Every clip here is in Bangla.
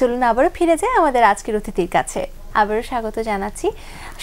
চলুন আবারও ফিরে যাই আমাদের আজকের অতিথির কাছে আবারও স্বাগত জানাচ্ছি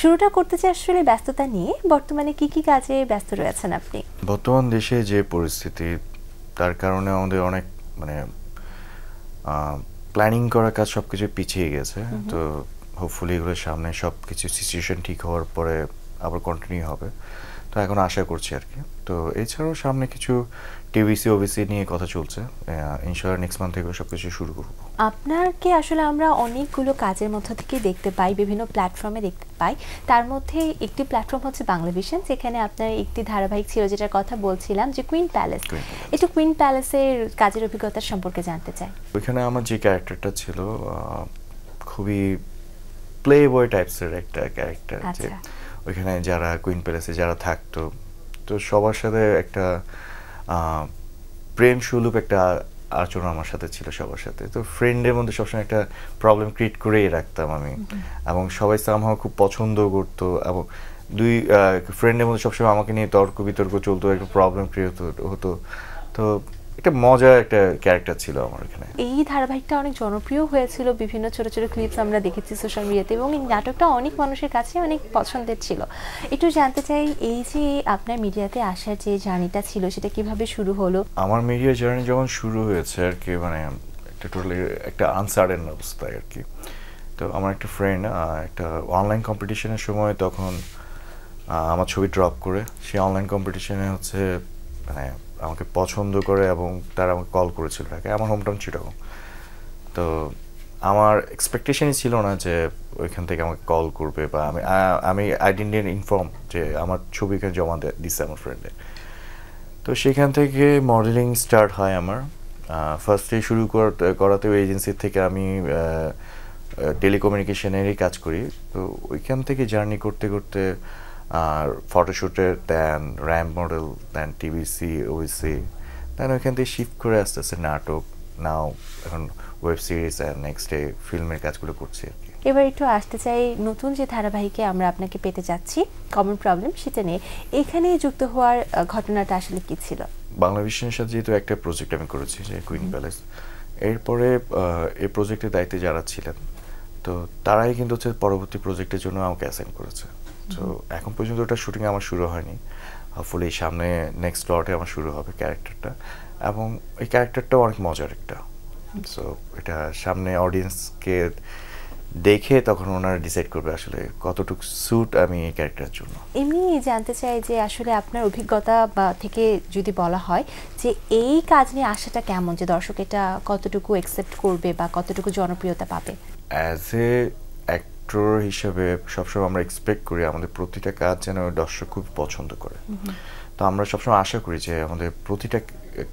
শুরুটা করতে চাই আসলে ব্যস্ততা নিয়ে বর্তমানে কি কি কাজে ব্যস্ত রয়েছেন আপনি বর্তমান দেশে যে পরিস্থিতি তার কারণে আমাদের অনেক মানে প্ল্যানিং করা কাজ সবকিছু পিছিয়ে গেছে তো হোপফুলি এগুলো সামনে সব কিছু সিচুয়েশন ঠিক হওয়ার পরে আবার কন্টিনিউ হবে তো এখন আশা করছি আর কি তো এছাড়াও সামনে কিছু টিভিসি ওবিসি নিয়ে কথা চলছে ইনশাআল্লাহ নেক্সট মান্থ থেকে সব কিছু শুরু করব আপনাকে আসলে আমরা অনেকগুলো কাজের মধ্য থেকে দেখতে পাই বিভিন্ন প্ল্যাটফর্মে দেখতে পাই তার মধ্যে একটি প্ল্যাটফর্ম হচ্ছে বাংলাভিশন যেখানে আপনার একটি ধারাবাহিক ছিল যেটার কথা বলছিলাম যে কুইন প্যালেস একটু কুইন প্যালেসের কাজের অভিজ্ঞতা সম্পর্কে জানতে চাই ওইখানে আমার যে ক্যারেক্টারটা ছিল খুবই প্লে বয় টাইপসের একটা ক্যারেক্টার আচ্ছা ওইখানে যারা কুইন প্যালেসে যারা থাকতো তো সবার সাথে একটা প্রেম সুলুপ একটা আচরণ আমার সাথে ছিল সবার সাথে তো ফ্রেন্ডের মধ্যে সবসময় একটা প্রবলেম ক্রিয়েট করেই রাখতাম আমি এবং সবাই আমার খুব পছন্দ করতো এবং দুই ফ্রেন্ডের মধ্যে সবসময় আমাকে নিয়ে তর্ক বিতর্ক চলতো একটা প্রবলেম ক্রিয়েট হতো তো একটা মজার একটা ক্যারেক্টার ছিল আমার এখানে এই ধারাবাহিকটা অনেক জনপ্রিয় হয়েছিল বিভিন্ন ছোট ছোট ক্লিপস আমরা দেখেছি সোশ্যাল মিডিয়াতে এবং এই নাটকটা অনেক মানুষের কাছে অনেক পছন্দের ছিল একটু জানতে চাই এই যে আপনার মিডিয়াতে আসার যে জার্নিটা ছিল সেটা কিভাবে শুরু হলো আমার মিডিয়া জার্নি যখন শুরু হয়েছে আর কি মানে একটা টোটালি একটা আনসার্টেন অবস্থায় আর কি তো আমার একটা ফ্রেন্ড একটা অনলাইন কম্পিটিশনের সময় তখন আমার ছবি ড্রপ করে সে অনলাইন কম্পিটিশনে হচ্ছে মানে আমাকে পছন্দ করে এবং তারা আমাকে কল করেছিল ঢাকায় আমার হোমটাউন চিটাগো তো আমার এক্সপেকটেশনই ছিল না যে ওইখান থেকে আমাকে কল করবে বা আমি আমি আইডেন্টি ইনফর্ম যে আমার ছবি এখানে জমা দিচ্ছে আমার ফ্রেন্ডে তো সেখান থেকে মডেলিং স্টার্ট হয় আমার ফার্স্টে শুরু করাতে ওই এজেন্সির থেকে আমি টেলিকমিউনিকেশনেরই কাজ করি তো ওইখান থেকে জার্নি করতে করতে আর ফটোশুটের then ramp model then TVC ওইসি দেন ওইখান থেকে শিফট করে আস্তে আস্তে নাটক নাও এখন web series and next day ফিল্মের কাজগুলো করছি আর কি এবার একটু আসতে চাই নতুন যে ধারাবাহিকে আমরা আপনাকে পেতে যাচ্ছি কমন প্রবলেম সেটা নিয়ে এখানে যুক্ত হওয়ার ঘটনাটা আসলে কি ছিল বাংলাদেশের সাথে যেহেতু একটা প্রজেক্ট আমি করেছি যে কুইন প্যালেস এরপরে এই প্রজেক্টের দায়িত্বে যারা ছিলেন তো তারাই কিন্তু হচ্ছে পরবর্তী প্রজেক্টের জন্য আমাকে অ্যাসাইন করেছে তো এখন পর্যন্ত ওটা শুটিং আমার শুরু হয়নি হোপফুলি সামনে নেক্সট লটে আমার শুরু হবে ক্যারেক্টারটা এবং এই ক্যারেক্টারটাও অনেক মজার একটা সো এটা সামনে অডিয়েন্সকে দেখে তখন ওনারা ডিসাইড করবে আসলে কতটুকু স্যুট আমি এই ক্যারেক্টারের জন্য এমনি জানতে চাই যে আসলে আপনার অভিজ্ঞতা বা থেকে যদি বলা হয় যে এই কাজ নিয়ে আসাটা কেমন যে দর্শক এটা কতটুকু অ্যাকসেপ্ট করবে বা কতটুকু জনপ্রিয়তা পাবে অ্যাজ এ ডিরেক্টর হিসেবে সবসময় আমরা এক্সপেক্ট করি আমাদের প্রতিটা কাজ যেন দর্শক খুব পছন্দ করে তো আমরা সবসময় আশা করি যে আমাদের প্রতিটা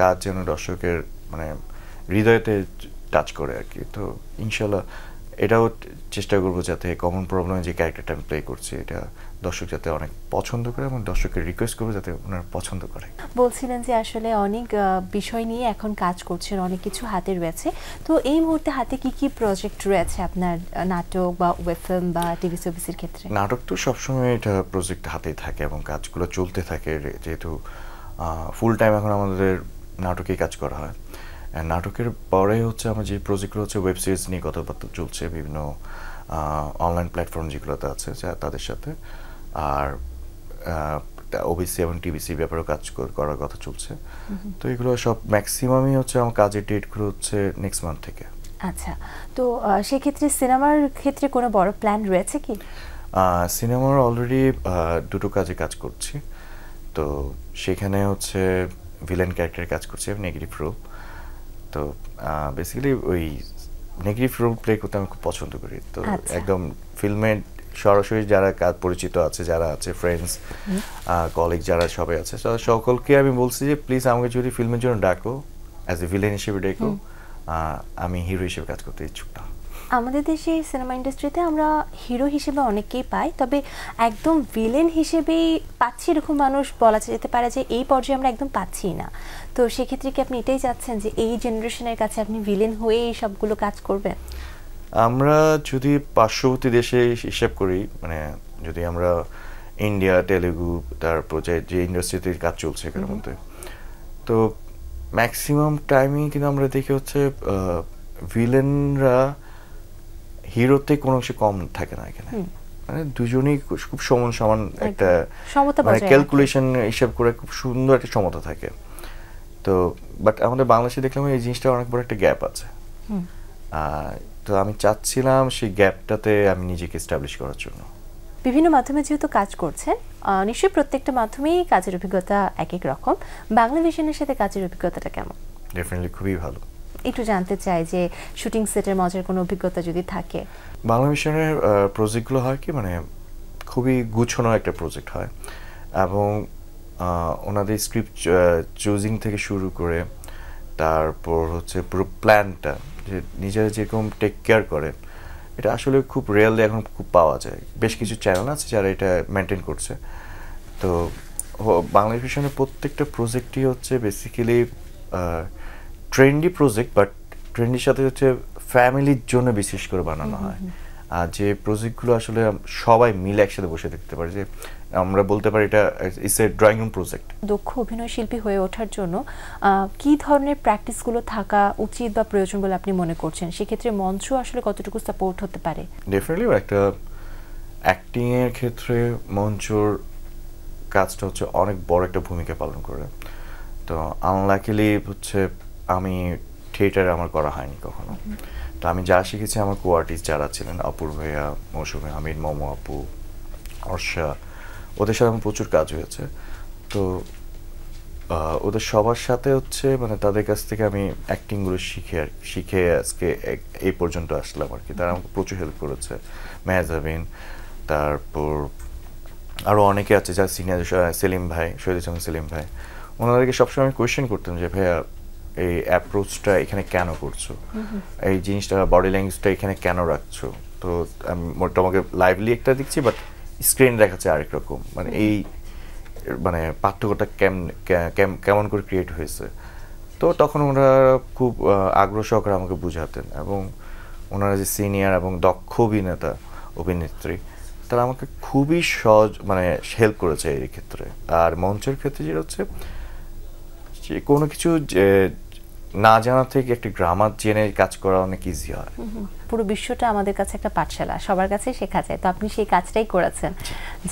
কাজ যেন দর্শকের মানে হৃদয়তে টাচ করে আর কি তো ইনশাল্লাহ এটাও চেষ্টা করবো যাতে কমন প্রবলেম যে ক্যারেক্টারটা আমি প্লে করছি এটা দর্শক যাতে অনেক পছন্দ করে এবং দর্শককে রিকোয়েস্ট করবো যাতে ওনার পছন্দ করে বলছিলেন যে আসলে অনেক বিষয় নিয়ে এখন কাজ করছেন অনেক কিছু হাতে রয়েছে তো এই মুহূর্তে হাতে কি কি প্রজেক্ট রয়েছে আপনার নাটক বা ওয়েব ফিল্ম বা টিভি সার্ভিসের ক্ষেত্রে নাটক তো সবসময় এটা প্রজেক্ট হাতেই থাকে এবং কাজগুলো চলতে থাকে যেহেতু ফুল টাইম এখন আমাদের নাটকেই কাজ করা হয় নাটকের পরে হচ্ছে আমার যে প্রজেক্টগুলো হচ্ছে ওয়েব সিরিজ নিয়ে কথাবার্তা চলছে বিভিন্ন অনলাইন প্ল্যাটফর্ম যেগুলোতে আছে তাদের সাথে আর ওবিসি এবং টিবিসি ব্যাপারেও কাজ করার কথা চলছে তো এগুলো সব ম্যাক্সিমামই হচ্ছে আমার কাজের ডেটগুলো হচ্ছে নেক্সট মান্থ থেকে আচ্ছা তো সেক্ষেত্রে সিনেমার ক্ষেত্রে কোনো বড় প্ল্যান রয়েছে কি সিনেমার অলরেডি দুটো কাজে কাজ করছি তো সেখানে হচ্ছে ভিলেন ক্যারেক্টারে কাজ করছি নেগেটিভ রোল তো বেসিক্যালি ওই নেগেটিভ রোল প্লে করতে আমি খুব পছন্দ করি তো আচ্ছা। একদম ফিল্মে সরাসরি যারা কাজ পরিচিত আছে যারা আছে ফ্রেন্ডস কলিগ যারা সবাই আছে সকলকে আমি বলছি যে প্লিজ আমাকে যদি ফিল্মের জন্য ডাকো অ্যাজ এ ভিলেন হিসেবে ডেকো আমি হিরো হিসেবে কাজ করতে ইচ্ছুক না আমাদের দেশে সিনেমা ইন্ডাস্ট্রিতে আমরা হিরো হিসেবে অনেককেই পাই তবে একদম ভিলেন হিসেবেই পাচ্ছি এরকম মানুষ বলা যেতে পারে যে এই পর্যায়ে আমরা একদম পাচ্ছি না তো সেক্ষেত্রে কি আপনি এটাই চাচ্ছেন যে এই জেনারেশনের কাছে আপনি ভিলেন হয়ে এই সবগুলো কাজ করবেন আমরা যদি পার্শ্ববর্তী দেশে হিসেব করি মানে যদি আমরা ইন্ডিয়া তেলেগু তারপর যে ইন্ডাস্ট্রিতে কাজ চলছে এখানের মধ্যে তো ম্যাক্সিমাম টাইমিং কিন্তু আমরা দেখি হচ্ছে ভিলেনরা হিরোতে কোনো কিছু কম থাকে না এখানে মানে দুজনেই খুব সমান সমান একটা মানে ক্যালকুলেশন হিসাব করে খুব সুন্দর একটা সমতা থাকে তো বাট আমাদের বাংলাদেশে দেখলাম এই জিনিসটা অনেক বড় একটা গ্যাপ আছে তো আমি চাচ্ছিলাম সেই গ্যাপটাতে আমি নিজেকে এস্টাবলিশ করার জন্য বিভিন্ন মাধ্যমে যেহেতু কাজ করছেন নিশ্চয়ই প্রত্যেকটা মাধ্যমেই কাজের অভিজ্ঞতা এক এক রকম বাংলাদেশের সাথে কাজের অভিজ্ঞতাটা কেমন ডেফিনেটলি খুবই ভালো একটু জানতে চাই যে শুটিং সেটের মজার কোনো অভিজ্ঞতা যদি থাকে বাংলা মিশনের প্রজেক্টগুলো হয় কি মানে খুবই গুছানো একটা প্রজেক্ট হয় এবং ওনাদের স্ক্রিপ্ট চুজিং থেকে শুরু করে তারপর হচ্ছে পুরো প্ল্যানটা যে নিজেরা যেরকম টেক কেয়ার করেন এটা আসলে খুব রিয়েল এখন খুব পাওয়া যায় বেশ কিছু চ্যানেল আছে যারা এটা মেনটেন করছে তো বাংলা ভিশনের প্রত্যেকটা প্রজেক্টই হচ্ছে বেসিক্যালি ট্রেন্ডি প্রজেক্ট বাট ট্রেন্ডির সাথে হচ্ছে ফ্যামিলির জন্য বিশেষ করে বানানো হয় আর যে প্রজেক্টগুলো আসলে সবাই মিলে একসাথে বসে দেখতে পারি যে আমরা বলতে পারি এটা is a drawing room project দক্ষ অভিনয় শিল্পী হয়ে ওঠার জন্য কি ধরনের প্র্যাকটিসগুলো থাকা উচিত বা প্রয়োজন বলে আপনি মনে করছেন সেক্ষেত্রে মঞ্চ আসলে কতটুকু সাপোর্ট হতে পারে ডেফিনেটলি একটা অ্যাক্টিংয়ের ক্ষেত্রে মঞ্চর কাজটা হচ্ছে অনেক বড় একটা ভূমিকা পালন করে তো আনলাকিলি হচ্ছে আমি থিয়েটারে আমার করা হয়নি কখনো তো আমি যা শিখেছি আমার কো আর্টিস্ট যারা ছিলেন অপুর ভাইয়া মৌসুমি হামিদ মোমো আপু অর্ষা ওদের সাথে আমার প্রচুর কাজ হয়েছে তো ওদের সবার সাথে হচ্ছে মানে তাদের কাছ থেকে আমি অ্যাক্টিংগুলো শিখে আর শিখে আজকে এই পর্যন্ত আসলাম আর কি তারা আমাকে প্রচুর হেল্প করেছে মেহাজাবিন তারপর আরও অনেকে আছে যারা সিনিয়র সেলিম ভাই শহীদ সেলিম ভাই ওনাদেরকে সবসময় আমি কোয়েশ্চেন করতাম যে ভাইয়া এই অ্যাপ্রোচটা এখানে কেন করছো mm-hmm. এই জিনিসটা বডি ল্যাঙ্গুয়েজটা এখানে কেন রাখছো তো আমি তোমাকে লাইভলি একটা দেখছি বাট স্ক্রিন দেখাচ্ছে আরেক রকম মানে mm-hmm. এই মানে পার্থক্যটা কেমন কেমন করে ক্রিয়েট হয়েছে তো তখন ওনারা খুব আগ্রহ সহকারে আমাকে বুঝাতেন এবং ওনারা যে সিনিয়র এবং দক্ষ অভিনেতা অভিনেত্রী তারা আমাকে খুবই সহজ মানে হেল্প করেছে এই ক্ষেত্রে আর মঞ্চের ক্ষেত্রে যেটা হচ্ছে যে কোনো কিছু না জানা থেকে একটা গ্রামার জেনে কাজ করা অনেক ইজি হয় পুরো বিশ্বটা আমাদের কাছে একটা পাঠশালা সবার কাছে শেখা যায় তো আপনি সেই কাজটাই করেছেন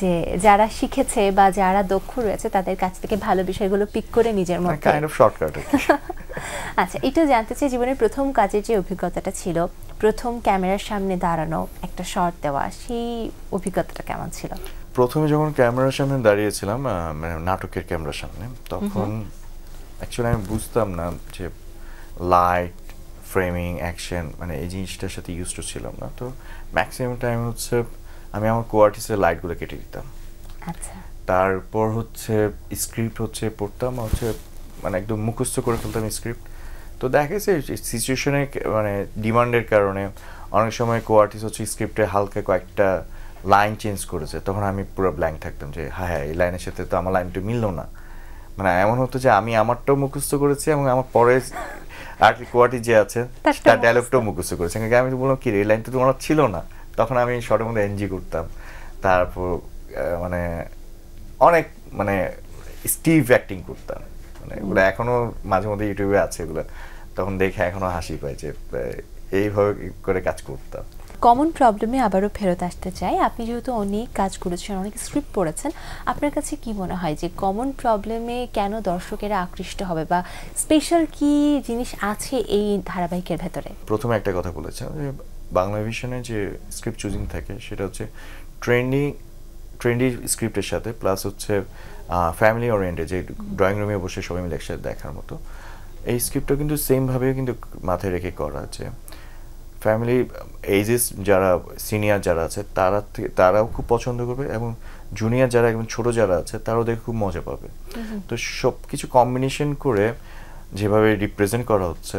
যে যারা শিখেছে বা যারা দক্ষ রয়েছে তাদের কাছ থেকে ভালো বিষয়গুলো পিক করে নিজের মধ্যে কাইন্ড অফ শর্টকাট আচ্ছা এটা জানতে চাই জীবনের প্রথম কাজের যে অভিজ্ঞতাটা ছিল প্রথম ক্যামেরার সামনে দাঁড়ানো একটা শট দেওয়া সেই অভিজ্ঞতাটা কেমন ছিল প্রথমে যখন ক্যামেরার সামনে দাঁড়িয়েছিলাম মানে নাটকের ক্যামেরার সামনে তখন অ্যাকচুয়ালি আমি বুঝতাম না যে লাইট ফ্রেমিং অ্যাকশন মানে এই জিনিসটার সাথে ইউজ টু ছিলাম না তো ম্যাক্সিমাম টাইম হচ্ছে আমি আমার কোয়ার্টিসের লাইটগুলো কেটে দিতাম আচ্ছা। তারপর হচ্ছে স্ক্রিপ্ট হচ্ছে পড়তাম হচ্ছে মানে একদম মুখস্থ করে ফেলতাম স্ক্রিপ্ট তো দেখা গেছে সিচুয়েশনে মানে ডিমান্ডের কারণে অনেক সময় কোয়ার্টিস হচ্ছে স্ক্রিপ্টে হালকা কয়েকটা লাইন চেঞ্জ করেছে তখন আমি পুরো ব্ল্যাঙ্ক থাকতাম যে হ্যাঁ হ্যাঁ এই লাইনের সাথে তো আমার লাইনটা মিললো না মানে এমন হতো যে আমি আমারটাও মুখস্থ করেছি এবং আমার পরে আর্টি কোয়াটি যে আছে তার ডায়লগটাও মুখস্থ করেছে আমি বললাম কি রে লাইন তো তোমার ছিল না তখন আমি শর্টের মধ্যে এনজি করতাম তারপর মানে অনেক মানে স্টিভ অ্যাক্টিং করতাম মানে এগুলো এখনও মাঝে মধ্যে ইউটিউবে আছে এগুলো তখন দেখে এখনও হাসি পাই যে এইভাবে করে কাজ করতাম কমন প্রবলেমে আবারও ফেরত আসতে চাই আপনি যেহেতু অনেক কাজ করেছেন অনেক স্ক্রিপ্ট পড়েছেন আপনার কাছে কি মনে হয় যে কমন প্রবলেমে কেন দর্শকেরা আকৃষ্ট হবে বা স্পেশাল কি জিনিস আছে এই ধারাবাহিকের ভেতরে প্রথমে একটা কথা বলেছেন বাংলা ভিশনে যে স্ক্রিপ্ট চুজিং থাকে সেটা হচ্ছে ট্রেন্ডিং ট্রেন্ডি স্ক্রিপ্টের সাথে প্লাস হচ্ছে ফ্যামিলি ওরিয়েন্টে যে ড্রয়িং রুমে বসে সবাই মিলে একসাথে দেখার মতো এই স্ক্রিপ্টটা কিন্তু সেমভাবেও কিন্তু মাথায় রেখে করা আছে ফ্যামিলি এজেস um, যারা সিনিয়র যারা আছে তারা তারাও খুব পছন্দ করবে এবং জুনিয়র যারা একদম ছোট যারা আছে তারাও দেখে খুব মজা পাবে তো সব কিছু কম্বিনেশন করে যেভাবে রিপ্রেজেন্ট করা হচ্ছে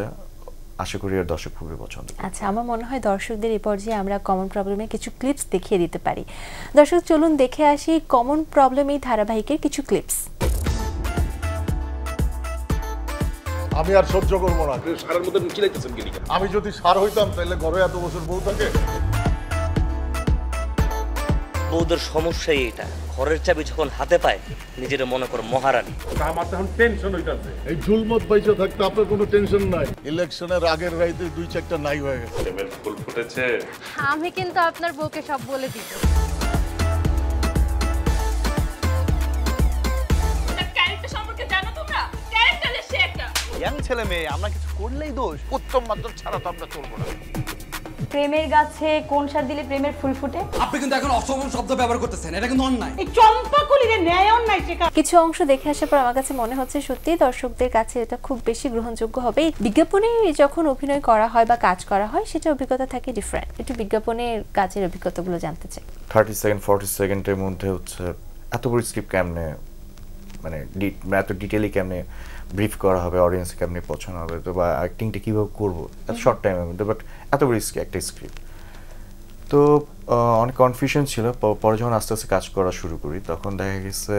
আশা করি আর দর্শক খুবই পছন্দ আচ্ছা আমার মনে হয় দর্শকদের এই পর্যায়ে আমরা কমন প্রবলেমের কিছু ক্লিপস দেখিয়ে দিতে পারি দর্শক চলুন দেখে আসি কমন প্রবলেম এই ধারাবাহিকের কিছু ক্লিপস আমি আর সহ্য করবো না সারের মধ্যে চিলাইতেছেন গেলি আমি যদি সার হইতাম তাহলে ঘরে এত বছর বউ থাকে বউদের সমস্যাই এটা ঘরের চাবি যখন হাতে পায় নিজের মনে করে মহারানী আমার তখন টেনশন হইতাছে এই ঝুলমত পয়সা থাকতে আপনার কোনো টেনশন নাই ইলেকশনের আগের রাইতে দুই চারটা নাই হয়ে গেছে আমি কিন্তু আপনার বউকে সব বলে দিই ছেলে মেয়ে আমরা কিছু করলেই দোষ উত্তম মাধ্যম ছাড়া তো আমরা চলবো না প্রেমের গাছে কোন সার দিলে প্রেমের ফুল ফুটে আপনি কিন্তু এখন অসম শব্দ ব্যবহার করতেছেন এটা কিন্তু অন্যায় এই চম্পা কুলিরে ন্যায় অন্যায় শেখা কিছু অংশ দেখে আসার পর আমার কাছে মনে হচ্ছে সত্যি দর্শকদের কাছে এটা খুব বেশি গ্রহণযোগ্য হবে বিজ্ঞাপনে যখন অভিনয় করা হয় বা কাজ করা হয় সেটা অভিজ্ঞতা থাকে ডিফারেন্ট একটু বিজ্ঞাপনে কাজের অভিজ্ঞতাগুলো জানতে চাই 30 সেকেন্ড 40 সেকেন্ডের মধ্যে হচ্ছে এত বড় স্ক্রিপ্ট কেমনে মানে এত ডিটেলি কেমনে ব্রিফ করা হবে অডিয়েন্সকে আপনি পছন্দ হবে তো বা অ্যাক্টিংটা কীভাবে করবো এত শর্ট টাইমের মধ্যে বাট এত রিস্কি একটা স্ক্রিপ্ট তো অনেক কনফিউশন ছিল পরে যখন আস্তে আস্তে কাজ করা শুরু করি তখন দেখা গেছে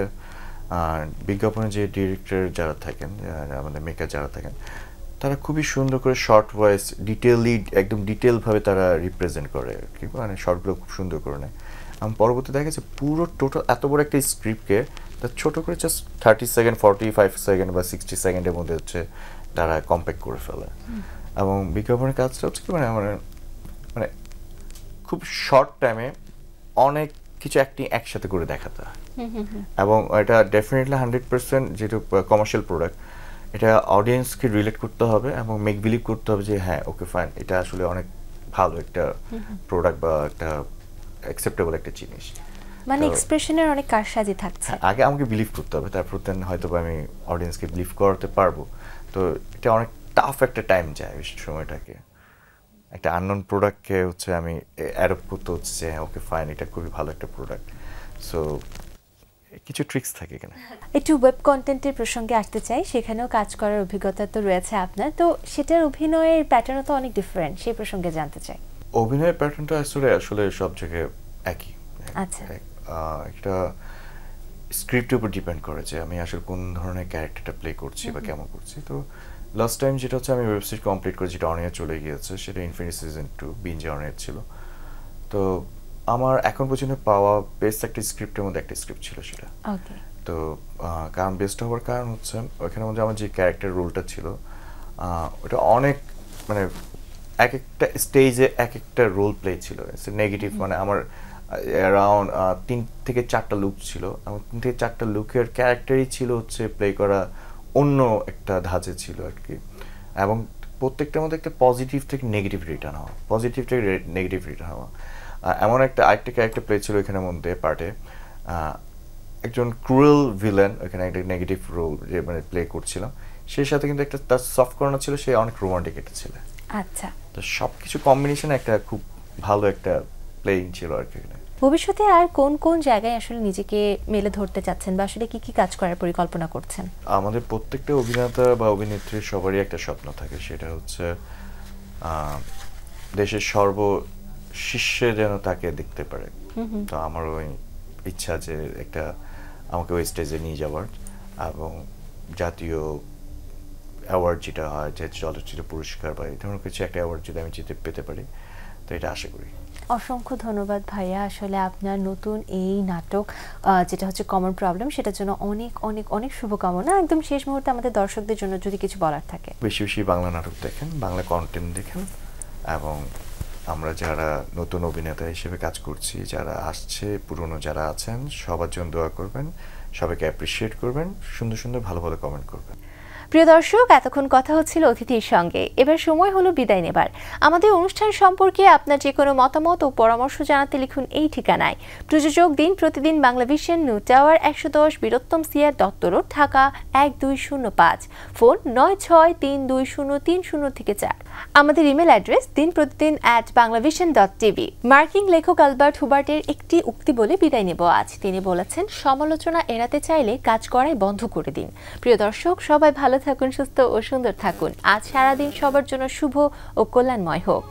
বিজ্ঞাপনে যে ডিরেক্টর যারা থাকেন আমাদের মেকার যারা থাকেন তারা খুবই সুন্দর করে শর্ট ওয়াইজ ডিটেলি একদম ডিটেলভাবে তারা রিপ্রেজেন্ট করে আর কি মানে শর্টগুলো খুব সুন্দর করে নেয় আমি পরবর্তী দেখা গেছে পুরো টোটাল এত বড় একটা স্ক্রিপ্টকে তা ছোট করে just thirty second forty five second বা সিক্সটি সেকেন্ডের মধ্যে হচ্ছে তারা কম্প্যাক্ট করে ফেলে এবং বিজ্ঞাপনের কাজটা হচ্ছে কি মানে আমার মানে খুব শর্ট টাইমে অনেক কিছু অ্যাক্টিং একসাথে করে দেখাতে এবং এটা ডেফিনেটলি হান্ড্রেড পার্সেন্ট যেহেতু কমার্শিয়াল প্রোডাক্ট এটা অডিয়েন্সকে রিলেট করতে হবে এবং মেক বিলিভ করতে হবে যে হ্যাঁ ওকে ফাইন এটা আসলে অনেক ভালো একটা প্রোডাক্ট বা একটা অ্যাকসেপ্টেবল একটা জিনিস মানে এক্সপ্রেশনের অনেক কারসাজি থাকছে হ্যাঁ, আগে আমাকে বিলিভ করতে হবে তারপর দেন হয়তো আমি অডিয়েন্সকে বিলিভ করাতে পারবো তো এটা অনেক টাফ একটা টাইম যায় ওই সময়টাকে একটা আননোন প্রোডাক্টকে হচ্ছে আমি অ্যাডপ্ট করতে হচ্ছে যে ওকে হ্যাঁ, ফাইন এটা খুবই ভালো একটা প্রোডাক্ট সো কিছু ট্রিক্স থাকে এখানে একটু ওয়েব কন্টেন্টের প্রসঙ্গে আসতে চাই সেখানেও কাজ করার অভিজ্ঞতা তো রয়েছে আপনার তো সেটার অভিনয়ের প্যাটার্নও তো অনেক ডিফারেন্ট সেই প্রসঙ্গে জানতে চাই অভিনয়ের প্যাটার্নটা আসলে আসলে সব জায়গায় একই আচ্ছা একটা স্ক্রিপ্টের উপর ডিপেন্ড করে যে আমি আসলে কোন ধরনের ক্যারেক্টারটা প্লে করছি বা কেমন করছি তো লাস্ট টাইম যেটা হচ্ছে আমি ওয়েবসাইট কমপ্লিট করেছি যেটা অনিয়া চলে গিয়েছে সেটা ইনফিনিটি সিজন টু বিঞ্জে অনিয়ার ছিল তো আমার এখন পর্যন্ত পাওয়া বেস্ট একটা স্ক্রিপ্টের মধ্যে একটা স্ক্রিপ্ট ছিল সেটা তো কারণ বেস্ট হওয়ার কারণ হচ্ছে ওইখানে মধ্যে আমার যে ক্যারেক্টার রোলটা ছিল ওটা অনেক মানে এক একটা স্টেজে এক একটা রোল প্লে ছিল নেগেটিভ মানে আমার অ্যারাউন্ড তিন থেকে চারটা লুক ছিল এবং তিন থেকে চারটা লুকের ক্যারেক্টারই ছিল হচ্ছে প্লে করা অন্য একটা ধাঁচে ছিল আর কি এবং প্রত্যেকটার মধ্যে একটা পজিটিভ থেকে নেগেটিভ রিটার্ন হওয়া পজিটিভ থেকে নেগেটিভ রিটার্ন হওয়া এমন একটা আরেকটা ক্যারেক্টার প্লে ছিল এখানের মধ্যে পার্টে একজন ক্রুয়েল ভিলেন ওইখানে একটা নেগেটিভ রোল যে মানে প্লে করছিলাম সেই সাথে কিন্তু একটা তার সফট কর্নার ছিল সে অনেক রোমান্টিক একটা ছিল আচ্ছা তো সব কিছু কম্বিনেশন একটা খুব ভালো একটা প্লেইং ছিল আর কি এখানে ভবিষ্যতে আর কোন কোন জায়গায় আসলে নিজেকে মেলে ধরতে চাচ্ছেন বা আসলে কি কি কাজ করার পরিকল্পনা করছেন আমাদের প্রত্যেকটা অভিনেতা বা অভিনেত্রীর সবারই একটা স্বপ্ন থাকে সেটা হচ্ছে দেশের সর্ব শীর্ষে যেন তাকে দেখতে পারে তো আমারও ইচ্ছা যে একটা আমাকে ওই স্টেজে নিয়ে যাওয়ার এবং জাতীয় অ্যাওয়ার্ড যেটা হয় যে চলচ্চিত্র পুরস্কার বা এই ধরনের কিছু একটা অ্যাওয়ার্ড যদি আমি জিতে পেতে পারি তো এটা আশা করি অসংখ্য ধন্যবাদ ভাইয়া আসলে আপনার নতুন এই নাটক যেটা হচ্ছে কমন প্রবলেম সেটার জন্য অনেক অনেক অনেক শুভকামনা একদম শেষ মুহূর্তে আমাদের দর্শকদের জন্য যদি কিছু বলার থাকে বেশি বেশি বাংলা নাটক দেখেন বাংলা কন্টেন্ট দেখেন এবং আমরা যারা নতুন অভিনেতা হিসেবে কাজ করছি যারা আসছে পুরনো যারা আছেন সবার জন্য দোয়া করবেন সবাইকে অ্যাপ্রিসিয়েট করবেন সুন্দর সুন্দর ভালো ভালো কমেন্ট করবেন প্রিয় দর্শক এতক্ষণ কথা হচ্ছিল অতিথির সঙ্গে এবার সময় হলো বিদায় নেবার আমাদের অনুষ্ঠান সম্পর্কে আপনার যে কোনো মতামত ও পরামর্শ জানাতে লিখুন এই ঠিকানায় প্রযোজক দিন প্রতিদিন বাংলা ভিশন নিউ টাওয়ার একশো দশ বীরত্তম সিয়ার দত্ত রোড ঢাকা এক দুই শূন্য পাঁচ ফোন নয় ছয় তিন দুই শূন্য তিন শূন্য থেকে চার আমাদের ইমেল অ্যাড্রেস দিন প্রতিদিন at Bangla vision dot TV মার্কিং লেখক আলবার্ট হুবার্টের একটি উক্তি বলে বিদায় নেব আজ তিনি বলেছেন সমালোচনা এড়াতে চাইলে কাজ করাই বন্ধ করে দিন প্রিয় দর্শক সবাই ভালো থাকুন সুস্থ ও সুন্দর থাকুন আজ সারাদিন সবার জন্য শুভ ও কল্যাণময় হোক